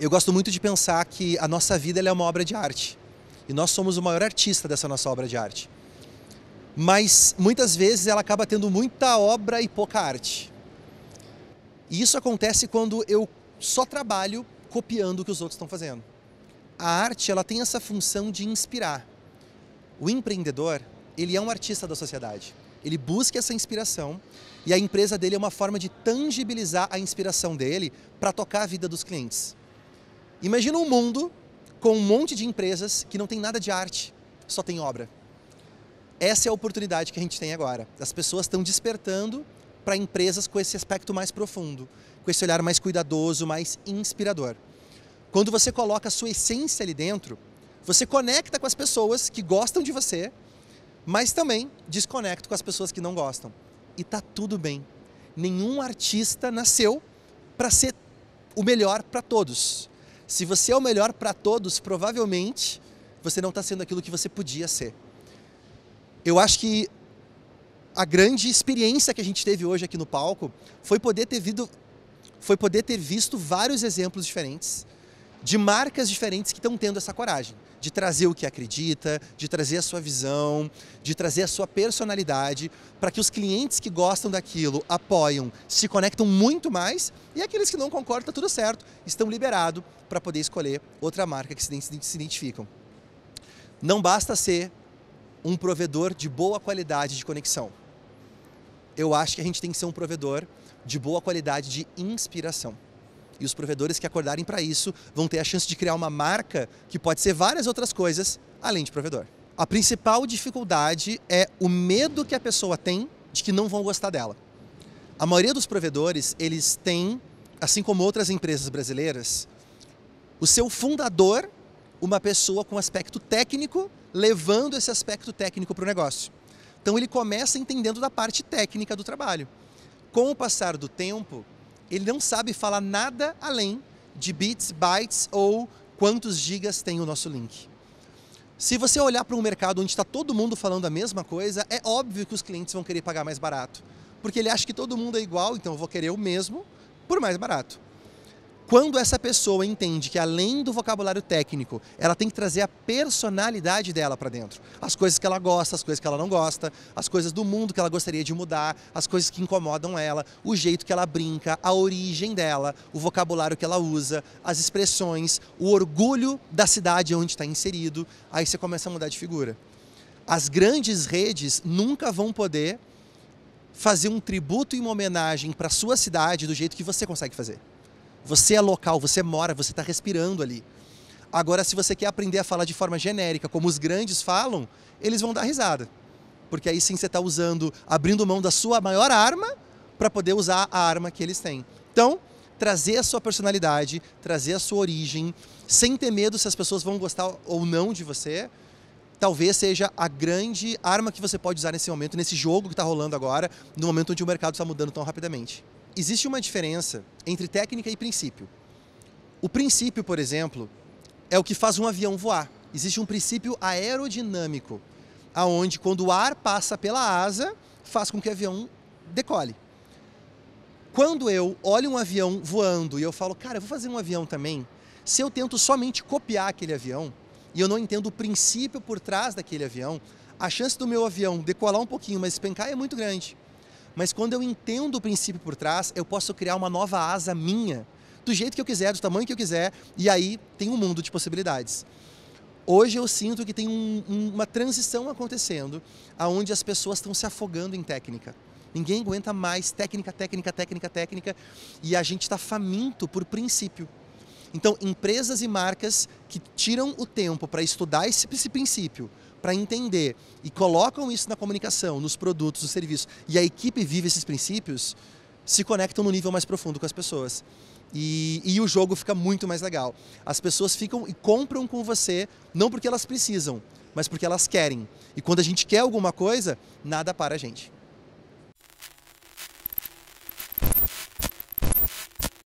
Eu gosto muito de pensar que a nossa vida é uma obra de arte. E nós somos o maior artista dessa nossa obra de arte. Mas muitas vezes ela acaba tendo muita obra e pouca arte. E isso acontece quando eu só trabalho copiando o que os outros estão fazendo. A arte, ela tem essa função de inspirar. O empreendedor, ele é um artista da sociedade. Ele busca essa inspiração e a empresa dele é uma forma de tangibilizar a inspiração dele para tocar a vida dos clientes. Imagina um mundo com um monte de empresas que não tem nada de arte, só tem obra. Essa é a oportunidade que a gente tem agora. As pessoas estão despertando para empresas com esse aspecto mais profundo, com esse olhar mais cuidadoso, mais inspirador. Quando você coloca a sua essência ali dentro, você conecta com as pessoas que gostam de você, mas também desconecta com as pessoas que não gostam. E tá tudo bem. Nenhum artista nasceu para ser o melhor para todos. Se você é o melhor para todos, provavelmente você não está sendo aquilo que você podia ser. Eu acho que a grande experiência que a gente teve hoje aqui no palco foi poder ter, vido, foi poder ter visto vários exemplos diferentes de marcas diferentes que estão tendo essa coragem de trazer o que acredita, de trazer a sua visão, de trazer a sua personalidade, para que os clientes que gostam daquilo apoiam, se conectam muito mais e aqueles que não concordam, tá tudo certo, estão liberados para poder escolher outra marca que se identificam. Não basta ser um provedor de boa qualidade de conexão. Eu acho que a gente tem que ser um provedor de boa qualidade de inspiração. E os provedores que acordarem para isso vão ter a chance de criar uma marca que pode ser várias outras coisas além de provedor. A principal dificuldade é o medo que a pessoa tem de que não vão gostar dela. A maioria dos provedores, eles têm, assim como outras empresas brasileiras, o seu fundador, uma pessoa com aspecto técnico, levando esse aspecto técnico para o negócio. Então ele começa entendendo da parte técnica do trabalho. Com o passar do tempo, ele não sabe falar nada além de bits, bytes ou quantos gigas tem o nosso link. Se você olhar para um mercado onde está todo mundo falando a mesma coisa, é óbvio que os clientes vão querer pagar mais barato. Porque ele acha que todo mundo é igual, então eu vou querer o mesmo por mais barato. Quando essa pessoa entende que além do vocabulário técnico, ela tem que trazer a personalidade dela para dentro. As coisas que ela gosta, as coisas que ela não gosta, as coisas do mundo que ela gostaria de mudar, as coisas que incomodam ela, o jeito que ela brinca, a origem dela, o vocabulário que ela usa, as expressões, o orgulho da cidade onde está inserido. Aí você começa a mudar de figura. As grandes redes nunca vão poder fazer um tributo e uma homenagem para a sua cidade do jeito que você consegue fazer. Você é local, você mora, você está respirando ali. Agora, se você quer aprender a falar de forma genérica, como os grandes falam, eles vão dar risada. Porque aí sim você está usando, abrindo mão da sua maior arma para poder usar a arma que eles têm. Então, trazer a sua personalidade, trazer a sua origem, sem ter medo se as pessoas vão gostar ou não de você, talvez seja a grande arma que você pode usar nesse momento, nesse jogo que está rolando agora, no momento onde o mercado está mudando tão rapidamente existe uma diferença entre técnica e princípio. O princípio, por exemplo, é o que faz um avião voar. Existe um princípio aerodinâmico, aonde quando o ar passa pela asa, faz com que o avião decole. Quando eu olho um avião voando e eu falo, cara, eu vou fazer um avião também, se eu tento somente copiar aquele avião e eu não entendo o princípio por trás daquele avião, a chance do meu avião decolar um pouquinho, mas espencar é muito grande. Mas quando eu entendo o princípio por trás, eu posso criar uma nova asa minha, do jeito que eu quiser, do tamanho que eu quiser, e aí tem um mundo de possibilidades. Hoje eu sinto que tem um, uma transição acontecendo, aonde as pessoas estão se afogando em técnica. Ninguém aguenta mais técnica, técnica, técnica, técnica, e a gente está faminto por princípio. Então, empresas e marcas que tiram o tempo para estudar esse, esse princípio, para entender e colocam isso na comunicação, nos produtos, nos serviços, e a equipe vive esses princípios, se conectam no nível mais profundo com as pessoas. E, e, o jogo fica muito mais legal. As pessoas ficam e compram com você, não porque elas precisam, mas porque elas querem. E quando a gente quer alguma coisa, nada para a gente.